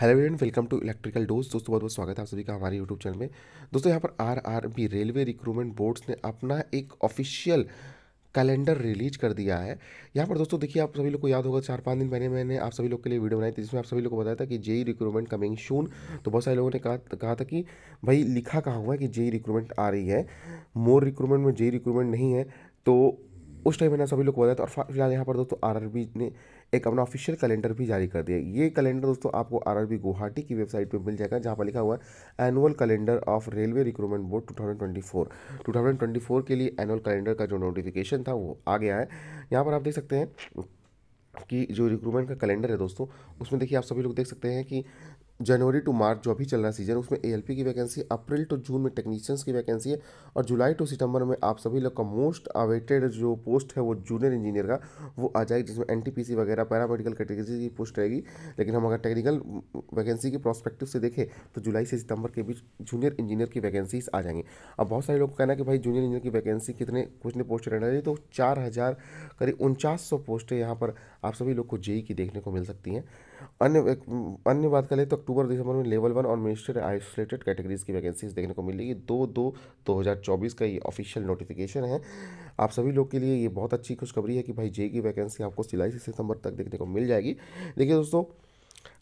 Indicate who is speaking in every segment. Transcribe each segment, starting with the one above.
Speaker 1: hello everyone welcome to electrical dose दोस्तों बहुत बहुत स्वागत है आप सभी का हमारे यूट्यूब चैनल में दोस्तों यहाँ पर आरआरबी रेलवे रिक्रूटमेंट बोर्ड्स ने अपना एक ऑफिशियल कैलेंडर रिलीज कर दिया है यहाँ पर दोस्तों देखिए आप सभी लोग को याद होगा चार पाँच दिन पहले मैंने आप सभी लोग के लिए वीडियो बनाई थी जिसमें आप सभी लोग को बताया था कि JE e recruitment coming soon तो बहुत सारे लोगों ने कहा कहा था कि भाई लिखा कहा हुआ है कि जेई e रिक्रूटमेंट आ रही है मोर रिक्रूटमेंट में जेई e रिक्रूटमेंट नहीं है तो उस टाइम मैंने ना सभी लोग को बताया था तो और फिलहाल यहाँ पर दोस्तों बी ने एक अपना ऑफिशियल कैलेंडर भी जारी कर दिया ये कैलेंडर दोस्तों आपको बी गुवाहाटी की वेबसाइट पे मिल जाएगा जहाँ पर लिखा हुआ है annual calendar of railway recruitment board 2024 2024 के लिए एनुअल कैलेंडर का जो नोटिफिकेशन था वो आ गया है यहाँ पर आप देख सकते हैं कि जो रिक्रूटमेंट का कैलेंडर है दोस्तों उसमें देखिए आप सभी लोग देख सकते हैं कि जनवरी टू मार्च जो अभी चल रहा सीजन उसमें ए की वैकेंसी अप्रैल टू जून में टेक्नीशियंस की वैकेंसी है और जुलाई टू सितंबर में आप सभी लोग का मोस्ट अवेटेड जो पोस्ट है वो जूनियर इंजीनियर का वो आ जाएगी जिसमें एन वगैरह पैरामेडिकल कैटेगरी की पोस्ट रहेगी लेकिन हम अगर टेक्निकल वैकेंसी की प्रोस्पेक्टिव से देखें तो जुलाई से सितंबर के बीच जूनियर इंजीनियर की वैकेंसीज आ जाएंगी अब बहुत सारे लोग कहना कि भाई जूनियर इंजीनियर की वैकेंसी कितने कुछ ने पोस्ट रहना तो चार हज़ार करीब उनचास सौ पोस्टें यहाँ पर आप सभी लोग को जेई की देखने को मिल सकती हैं अन्य अन्य बात करें तो अक्टूबर दिसंबर में लेवल वन और मिनिस्टर आइसोलेटेड कैटेगरीज की वैकेंसीज देखने को मिलेगी दो दो दो हज़ार चौबीस का ये ऑफिशियल नोटिफिकेशन है आप सभी लोग के लिए ये बहुत अच्छी खुशखबरी है कि भाई जेई की वैकेंसी आपको सिलाई से सितंबर तक देखने को मिल जाएगी देखिए दोस्तों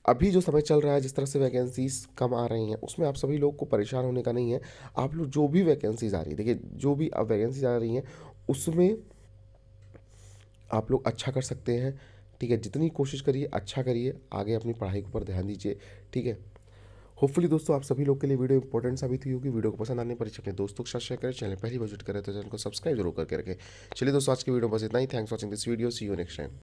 Speaker 1: अभी जो समय चल रहा है जिस तरह से वैकेंसीज कम आ रही हैं उसमें आप सभी लोग को परेशान होने का नहीं है आप लोग जो भी वैकेंसीज आ रही है देखिए जो भी अब वैकेंसीज आ रही हैं उसमें आप लोग अच्छा कर सकते हैं ठीक है जितनी कोशिश करिए अच्छा करिए आगे अपनी पढ़ाई के ऊपर ध्यान दीजिए ठीक है होपफुली दोस्तों आप सभी लोग के लिए वीडियो इंपॉर्टेंट साबित हुई होगी वीडियो को पसंद आने पर अपने दोस्तों के साथ शेयर करें चैनल पहली विजिट करें तो चैनल को सब्सक्राइब जरूर करके रखें चलिए दोस्तों आज की वीडियो बस इतना ही thanks watching this video see you next time